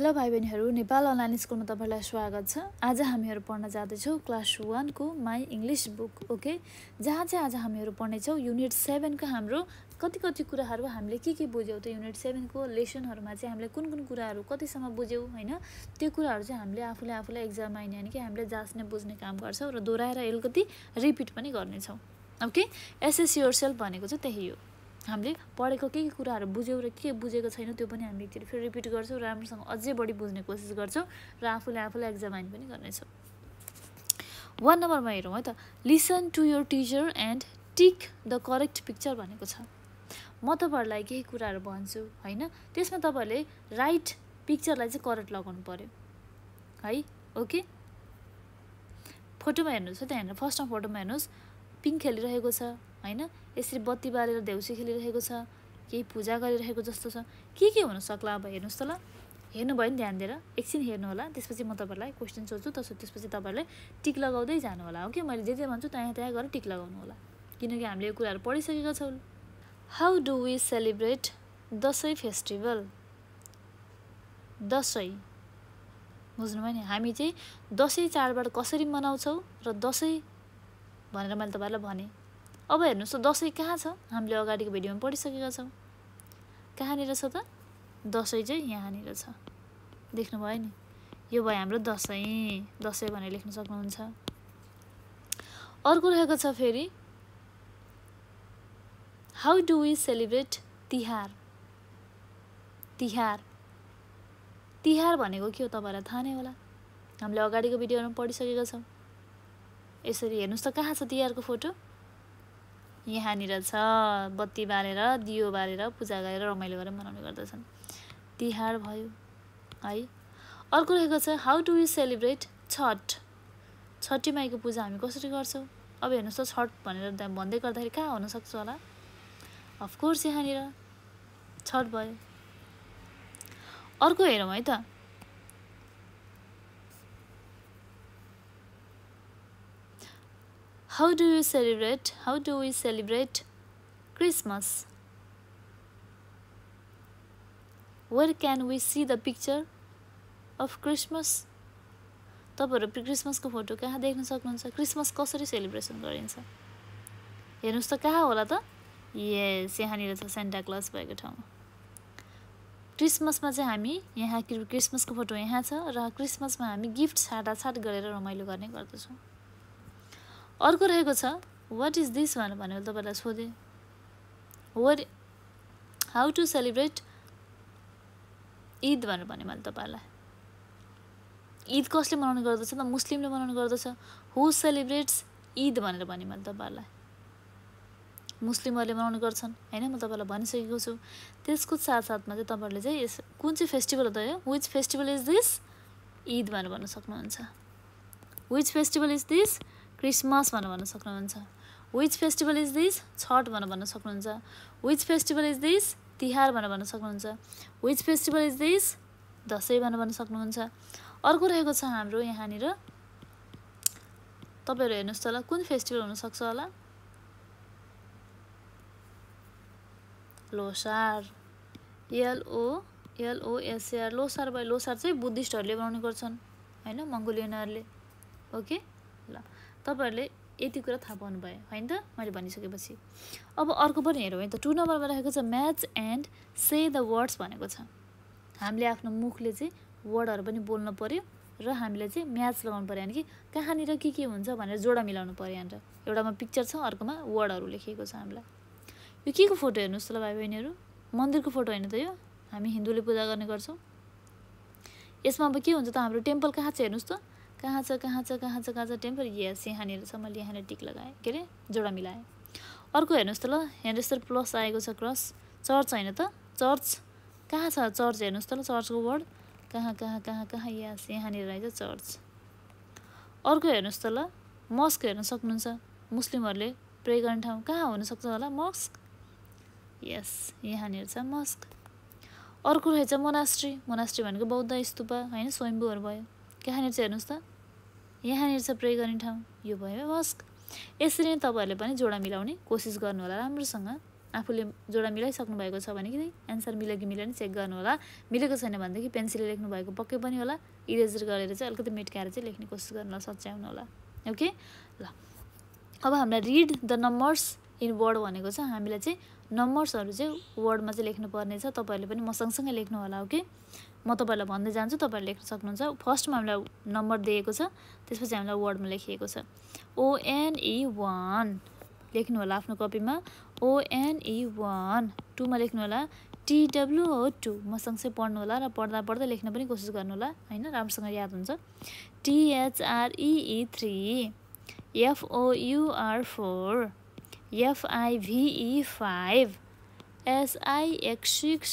hello भाइ बहिनीहरू Nepal online स्कुलमा तपाईँलाई स्वागत छ आज हामीहरू पढ्न जाँदैछौँ क्लास वानको माई इङ्ग्लिस बुक ओके जहाँ चाहिँ आज हामीहरू पढ्नेछौँ युनिट सेभेनको हाम्रो कति कति कुराहरू हामीले के के बुझ्यौँ त्यो युनिट सेभेनको लेसनहरूमा चाहिँ हामीले कुन कुन कुराहरू कतिसम्म बुझ्यौँ होइन त्यो कुराहरू चाहिँ हामीले आफूले आफूलाई एक्जाममा आइने होइन कि हामीले जाँच्ने बुझ्ने काम गर्छौँ र दोहोऱ्याएर अलिकति रिपिट पनि गर्नेछौँ ओके एसएससी योर भनेको चाहिँ त्यही हो हामीले पढेको के के कुराहरू बुझ्यौँ र के बुझेको छैनौँ त्यो पनि हामी एकचोटि फेरि रिपिट गर्छौँ राम्रोसँग अझै बढी बुझ्ने कोसिस गर्छौँ र आफूले आफूलाई एक्जामाइन पनि गर्नेछौँ वान नम्बरमा हेरौँ है त listen to your teacher and tick the correct picture भनेको छ म तपाईँहरूलाई केही कुराहरू भन्छु होइन त्यसमा तपाईँहरूले राइट पिक्चरलाई चाहिँ करेक्ट लगाउनु पऱ्यो है ओके फोटोमा हेर्नुहोस् है त हेर्नु फर्स्टमा फोटोमा हेर्नुहोस् पिङ्क खेलिरहेको छ होइन यसरी बत्ती बालेर देउसी खेलिरहेको छ केही पूजा गरिरहेको जस्तो छ के के हुन सक्ला अब हेर्नुहोस् त ल हेर्नुभयो नि ध्यान दिएर एकछिन हेर्नु होला त्यसपछि म तपाईँहरूलाई क्वेसन सोध्छु तस त्यसपछि तपाईँहरूलाई टिक लगाउँदै जानु होला हो कि मैले जे जे भन्छु त्यहाँ त्यहाँ गरेर टिक लगाउनु होला किनकि हामीले यो कुराहरू पढिसकेका छौँ how do we celebrate Dashain festival Dashain बुझ्नुभयो नि हामी चाहिँ दसैँ चाडबाड कसरी मनाउँछौँ र दसैँ भनेर मैले तपाईँहरूलाई भनेँ अब हेर्नुहोस् त दसैँ कहाँ छ हामीले अगाडिको भिडियोमा पढिसकेका छौँ कहाँनिर छ त दसैँ चाहिँ यहाँनिर छ देख्नु भयो नि यो भयो हाम्रो दसैँ दसैँ भनेर लेख्न सक्नुहुन्छ अर्को रहेको छ फेरि how do we celebrate Tihar Tihar Tihar भनेको के हो तपाईँलाई थाहा नै होला हामीले अगाडिको भिडियोमा पढिसकेका छौँ यसरी हेर्नुहोस् त कहाँ छ तिहारको फोटो यहाँनिर छ बत्ती बालेर दियो बालेर पूजा गरेर रमाइलो गरेर मनाउने गर्दछन् तिहार भयो है अर्को रहेको छ how do you celebrate Chhath छठी माईको पूजा हामी कसरी गर्छौँ अब हेर्नुहोस् त छठ भनेर भन्दै गर्दाखेरि कहाँ हुनसक्छ होला अफकोर्स यहाँनिर छठ भयो अर्को हेरौँ है त how do you celebrate how do we celebrate christmas where can we see the picture of christmas तपाईँहरू क्रिसमसको फोटो कहाँ देख्न सक्नुहुन्छ क्रिसमस कसरी सेलिब्रेसन गरिन्छ हेर्नुहोस् त कहाँ होला त यस यहाँनिर छ सेन्टा क्लस भएको ठाउँमा क्रिसमसमा चाहिँ हामी यहाँ क्रिसमसको फोटो यहाँ छ र क्रिसमसमा हामी गिफ्ट छाटाछाट गरेर रमाइलो गर्ने गर्दछौँ अर्को रहेको छ वाट इज दिस भनेर भनेर तपाईँलाई सोधेँ what how to celebrate Eid भनेर भने मैले तपाईँहरूलाई ईद कसले मनाउने गर्दछ त मुस्लिमले मनाउने गर्दछ हु सेलिब्रेट्स ईद भनेर भने मैले तपाईँहरूलाई मुस्लिमहरूले मनाउने गर्छन् होइन म तपाईँलाई भनिसकेको छु त्यसको साथसाथमा चाहिँ तपाईँहरूले चाहिँ यस कुन चाहिँ फेस्टिभल हो त यो which festival is this Eid भनेर भन्न सक्नुहुन्छ which festival is this Christmas भनेर भन्न सक्नुहुन्छ which festival is this Chhath भनेर भन्न सक्नुहुन्छ which festival is this Tihar भनेर भन्न सक्नुहुन्छ which festival is this Dashain भनेर भन्न सक्नुहुन्छ अर्को रहेको छ हाम्रो यहाँनिर तपाईँहरू हेर्नुहोस् त होला कुन फेस्टिभल हुनसक्छ होला लोसार एलओ एलओएसएआर लोसार भयो लोसार चाहिँ बुद्धिस्टहरूले बनाउने गर्छन् होइन मङ्गोलियनहरूले ओके ल तपाईँहरूले यति कुरा थाहा पाउनु भयो होइन त मैले भनिसकेपछि अब अर्को पनि हेरौँ है त टु नम्बरमा राखेको छ match and say the words भनेको छ हामीले आफ्नो मुखले चाहिँ वर्डहरू पनि बोल्नु पऱ्यो र हामीले चाहिँ म्याच लगाउनु पऱ्यो यानि कि कहाँनिर के के हुन्छ भनेर जोडा मिलाउनु पऱ्यो यहाँनिर एउटामा पिक्चर छ अर्कोमा वर्डहरू लेखिएको छ हामीलाई यो के को फोटो हेर्नुहोस् त ल भाइ बहिनीहरू मन्दिरको फोटो होइन त यो हामी हिन्दूले पूजा गर्ने गर्छौँ यसमा अब के हुन्छ त हाम्रो टेम्पल कहाँ छ हेर्नुहोस् त कहाँ छ कहाँ छ कहाँ छ कहाँ छ टेम्पर यस यहाँनिर छ मैले यहाँनिर टिक लगाएँ के अरे जोडा मिलाएँ अर्को हेर्नुहोस् त ल हेर्नुहोस् त प्लस आएको छ क्रस चर्च होइन त चर्च कहाँ छ चर्च हेर्नुहोस् त ल चर्चको वर्ड कहाँ कहाँ कहाँ कहाँ यस यहाँनिर रहेछ चर्च अर्को हेर्नुहोस् त ल मस्क हेर्न सक्नुहुन्छ मुस्लिमहरूले प्रे गर्ने ठाउँ कहाँ हुनसक्छ होला मस्क यस यहाँनिर छ मस्क अर्को रहेछ मोनास्ट्री मोनास्ट्री भनेको बौद्ध स्तूपा होइन स्वयम्भूहरू भयो कहाँनिर चाहिँ हेर्नुहोस् त यहाँनिर छ प्रे गर्ने ठाउँ यो भयो मस्क यसरी नै तपाईँहरूले पनि जोडा मिलाउने कोसिस गर्नुहोला राम्रोसँग आफूले जोडा मिलाइसक्नु भएको छ भने कि एन्सर मिल्यो कि मिलेन चेक गर्नु होला मिलेको छैन भनेदेखि पेन्सिलले लेख्नु भएको पक्कै पनि होला इरेजर गरेर चाहिँ अलिकति मेट्काएर चाहिँ लेख्ने कोसिस गर्नुहोला सच्याउनु होला ओके ल अब हामीलाई read the numbers in word भनेको छ हामीलाई चाहिँ नम्बर्सहरू चाहिँ वर्डमा चाहिँ लेख्नुपर्ने छ तपाईँहरूले पनि म सँगसँगै लेख्नु होला ओके म तपाईँहरूलाई भन्दै जान्छु तपाईँहरूले लेख्न सक्नुहुन्छ फर्स्टमा हामीलाई नम्बर दिएको छ त्यसपछि हामीलाई वर्डमा लेखिएको छ ओएनई वान e लेख्नु होला आफ्नो कपीमा ओएनई वान टूमा e लेख्नु होला टिडब्लुओ टू म सँगसँगै पढ्नु होला र पढ्दा पढ्दा लेख्न पनि कोसिस गर्नु होला होइन राम्रोसँग याद हुन्छ टिएचआरइई three एफओयुआर four एफआइभिई five एसआइएक्स six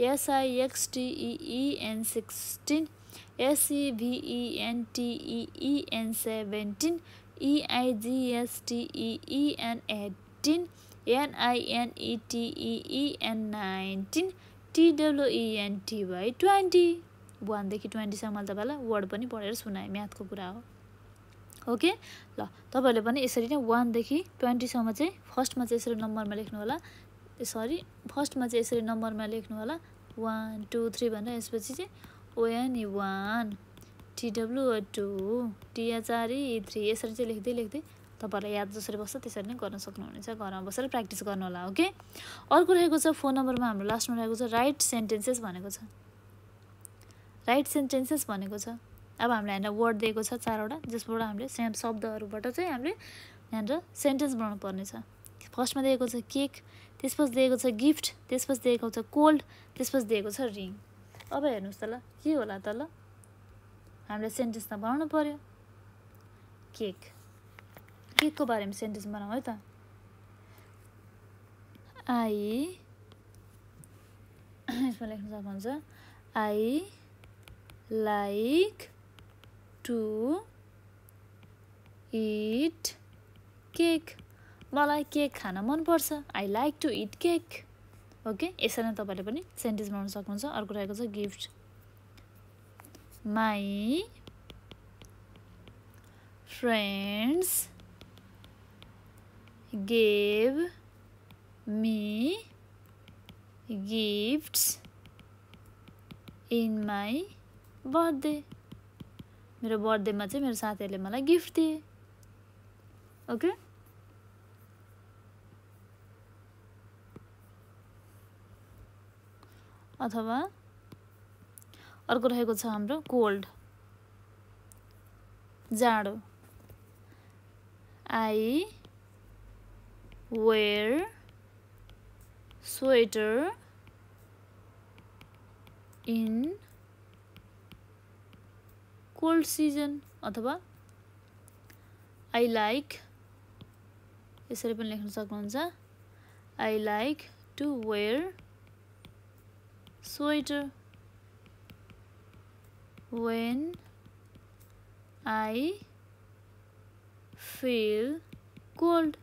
एसआईएक्सटीईएन sixteen एससिभिइएन टिइएन seventeen इआइजिएसटिइएन eighteen एनआइएनइटिइएन nineteen टिडब्लुइएनटी twenty वानदेखि ट्वेन्टीसम्म मैले तपाईँलाई वर्ड पनि पढेर सुनाएँ म्याथको कुरा हो ओके ल तपाईँहरूले पनि यसरी नै वानदेखि ट्वेन्टीसम्म चाहिँ फर्स्टमा चाहिँ यसरी नम्बरमा लेख्नु होला सरी फर्स्टमा चाहिँ यसरी नम्बरमा लेख्नु होला वान टू थ्री भनेर यसपछि चाहिँ O N E one T W O two T H R E E three यसरी चाहिँ लेख्दै लेख्दै तपाईँहरूलाई याद जसरी बस्छ त्यसरी नै गर्न सक्नुहुनेछ घरमा बसेर प्र्याक्टिस गर्नु होला ओके अर्को रहेको छ फोन नम्बरमा हाम्रो लास्टमा रहेको छ राइट सेन्टेन्सेस भनेको छ राइट सेन्टेन्सेस भनेको छ अब हामीलाई यहाँनिर वर्ड दिएको छ चारवटा जसबाट हामीले सेम शब्दहरूबाट चाहिँ हामीले यहाँनिर सेन्टेन्स बनाउनु पर्नेछ फर्स्टमा दिएको छ केक त्यसपछि दिएको छ गिफ्ट त्यसपछि दिएको छ कोल्ड त्यसपछि दिएको छ रिङ अब हेर्नुहोस् त ल के होला त ल हामीले सेन्टेन्समा बनाउनु पऱ्यो केक केकको बारेमा सेन्टेन्स बनाउँ है त आई यसमा लेख्न सक्नुहुन्छ I like to eat cake मलाई केक खान मनपर्छ I like to eat cake okay यसरी नै तपाईँले पनि सेन्टेन्स बनाउन सक्नुहुन्छ अर्को रहेको छ gift my friends gave me gift in my birthday मेरो बर्थडेमा चाहिँ मेरो साथीहरूले मलाई गिफ्ट दिए ओके अथवा अर्को रहेको छ हाम्रो कोल्ड जाडो I wear sweater in cold season अथवा आई लाइक यसरी पनि लेख्न सक्नुहुन्छ I like to wear sweater when I feel cold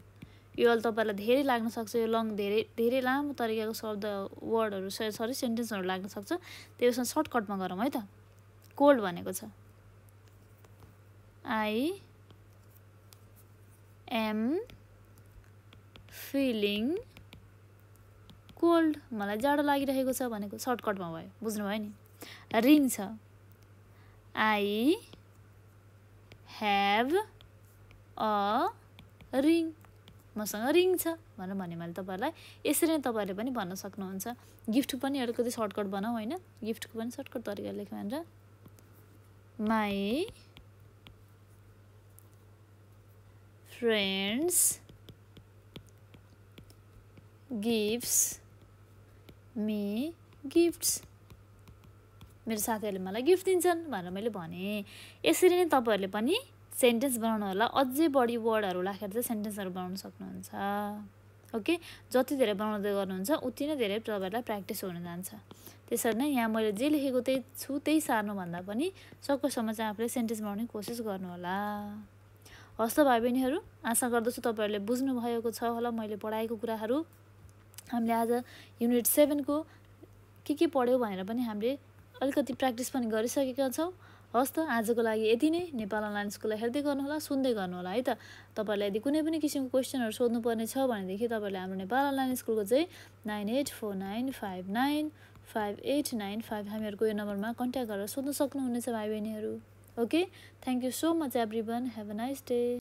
यो अहिले तपाईँलाई धेरै लाग्न सक्छ यो लङ धेरै धेरै लामो तरिकाको शब्द वर्डहरू सरी सेन्टेन्सहरू लाग्न सक्छ त्यसमा सर्टकटमा गरौँ है त कोल्ड भनेको छ आई एम फिलिङ कोल्ड मलाई जाडो लागिरहेको छ भनेको सर्टकटमा भयो बुझ्नुभयो नि रिङ छ आई ह्याभ अ रिङ मसँग रिङ छ भनेर भने मैले तपाईँहरूलाई यसरी नै तपाईँहरूले पनि भन्न सक्नुहुन्छ गिफ्ट पनि अलिकति सर्टकट बनाऊ होइन गिफ्टको पनि सर्टकट तरिकाले लेख्यो भनेर my friends gift me gifts मेरो साथीहरूले मलाई गिफ्ट दिन्छन् भनेर मैले भनेँ यसरी नै तपाईँहरूले पनि सेन्टेन्स बनाउनु होला अझै बढी वर्डहरू राखेर चाहिँ सेन्टेन्सहरू बनाउन सक्नुहुन्छ ओके जति धेरै बनाउँदै गर्नुहुन्छ उति नै धेरै तपाईँहरूलाई प्र्याक्टिस हुन जान्छ त्यसरी नै यहाँ मैले जे लेखेको त्यही छु त्यही सार्नुभन्दा पनि सकेसम्म चाहिँ आफूले सेन्टेन्स बनाउने कोसिस गर्नुहोला हस्त भाइ बहिनीहरू आशा गर्दछु तपाईँहरूले बुझ्नुभएको छ होला मैले पढाएको कुराहरू हामीले आज युनिट सेभेनको के के पढ्यौँ भनेर पनि हामीले अलिकति प्र्याक्टिस पनि गरिसकेका छौँ हस् त आजको लागि यति नै नेपाल अनलाइन स्कुललाई हेर्दै गर्नुहोला सुन्दै गर्नुहोला है त तपाईँहरूलाई यदि कुनै पनि किसिमको क्वेसनहरू सोध्नुपर्ने छ भनेदेखि तपाईँहरूले हाम्रो नेपाल अनलाइन स्कुलको चाहिँ nine eight four nine five nine five eight nine five हामीहरूको यो नम्बरमा कन्ट्याक्ट गरेर सोध्न सक्नुहुनेछ भाइ बहिनीहरू okay thank you so much everyone have a nice day